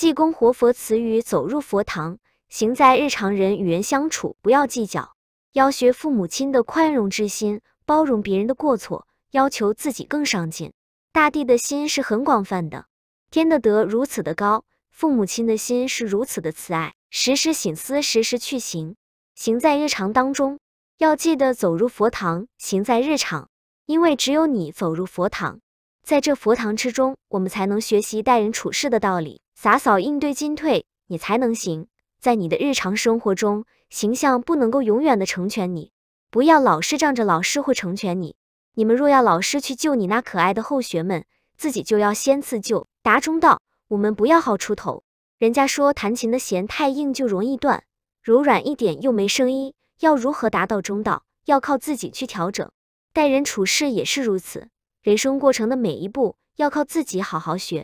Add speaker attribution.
Speaker 1: 济公活佛词语走入佛堂，行在日常人与人相处，不要计较，要学父母亲的宽容之心，包容别人的过错，要求自己更上进。大地的心是很广泛的，天的德如此的高，父母亲的心是如此的慈爱。时时省思，时时去行，行在日常当中，要记得走入佛堂，行在日常，因为只有你走入佛堂，在这佛堂之中，我们才能学习待人处事的道理。洒扫应对进退，你才能行。在你的日常生活中，形象不能够永远的成全你，不要老是仗着老师会成全你。你们若要老师去救你那可爱的后学们，自己就要先自救。达中道，我们不要好出头。人家说弹琴的弦太硬就容易断，柔软一点又没声音，要如何达到中道，要靠自己去调整。待人处事也是如此，人生过程的每一步要靠自己好好学。